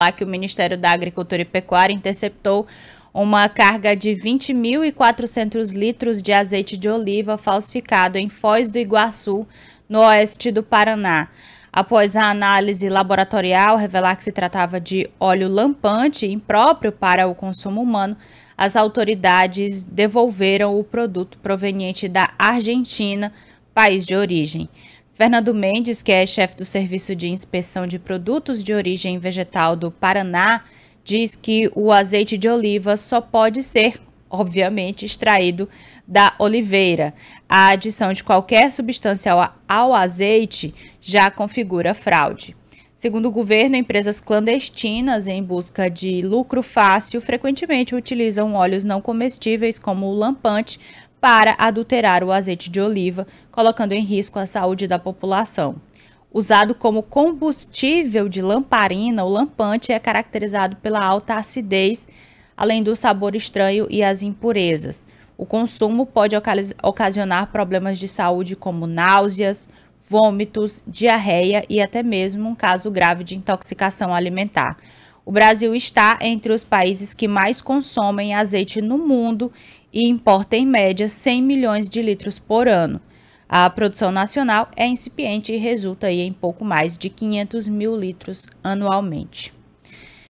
lá que o Ministério da Agricultura e Pecuária interceptou uma carga de 20.400 litros de azeite de oliva falsificado em Foz do Iguaçu, no oeste do Paraná. Após a análise laboratorial revelar que se tratava de óleo lampante impróprio para o consumo humano, as autoridades devolveram o produto proveniente da Argentina, país de origem. Fernando Mendes, que é chefe do Serviço de Inspeção de Produtos de Origem Vegetal do Paraná, diz que o azeite de oliva só pode ser, obviamente, extraído da oliveira. A adição de qualquer substância ao azeite já configura fraude. Segundo o governo, empresas clandestinas em busca de lucro fácil frequentemente utilizam óleos não comestíveis como o lampante para adulterar o azeite de oliva, colocando em risco a saúde da população. Usado como combustível de lamparina, o lampante é caracterizado pela alta acidez, além do sabor estranho e as impurezas. O consumo pode ocasionar problemas de saúde como náuseas, vômitos, diarreia e até mesmo um caso grave de intoxicação alimentar. O Brasil está entre os países que mais consomem azeite no mundo e importa em média 100 milhões de litros por ano. A produção nacional é incipiente e resulta em pouco mais de 500 mil litros anualmente.